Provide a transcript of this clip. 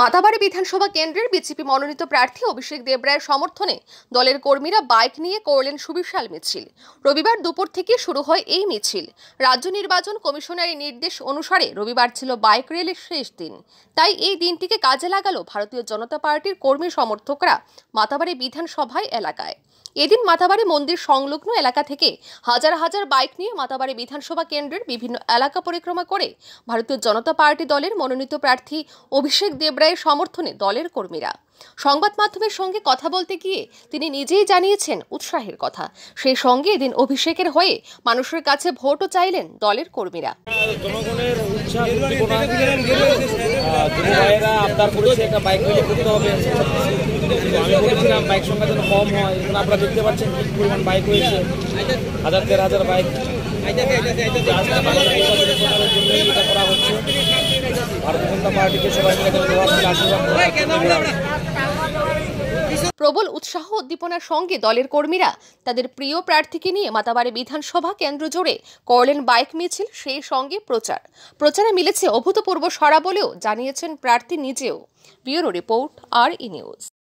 মাতাবাড়ি বিধানসভা কেন্দ্রের বিজেপি মনোনীত প্রার্থী অভিষেক দেবরায়ের সমর্থনে দলের কর্মীরা বাইক নিয়ে করলেন সুবিশাল মিছিল রবিবার দুপুর থেকে শুরু হয় এই মিছিল রাজ্য নির্বাচন কমিশনারের নির্দেশ অনুসারে রবিবার ছিল বাইক রেলের শেষ দিন তাই এই দিনটিকে কাজে লাগালো ভারতীয় জনতা পার্টির কর্মী সমর্থকরা মাতাবাড়ি বিধানসভায় এলাকায় এদিন মাতাবাড়ি মন্দির সংলগ্ন এলাকা থেকে হাজার হাজার বাইক নিয়ে মাতাবাড়ি বিধানসভা কেন্দ্রের বিভিন্ন এলাকা পরিক্রমা করে ভারতীয় জনতা পার্টি দলের মনোনীত প্রার্থী অভিষেক দেব হেবড়ায় সমর্থনে দলের কর্মীরা সংবাদ মাধ্যমের সঙ্গে কথা বলতে গিয়ে তিনি নিজেই জানিয়েছেন উৎসাহের কথা সেই সঙ্গে এদিন অভিষেকের হয়ে মানুষের কাছে ভোটও চাইলেন দলের কর্মীরা কম হয় হাজার দেড় হাজার বাইক প্রবল উৎসাহ উদ্দীপনার সঙ্গে দলের কর্মীরা তাদের প্রিয় প্রার্থীকে নিয়ে মাতাবাড়ি বিধানসভা কেন্দ্র জুড়ে করলেন বাইক মিছিল সেই সঙ্গে প্রচার প্রচারে মিলেছে অভূতপূর্ব সরা বলেও জানিয়েছেন প্রার্থী নিজেও ব্যুরো রিপোর্ট আর ই নিউজ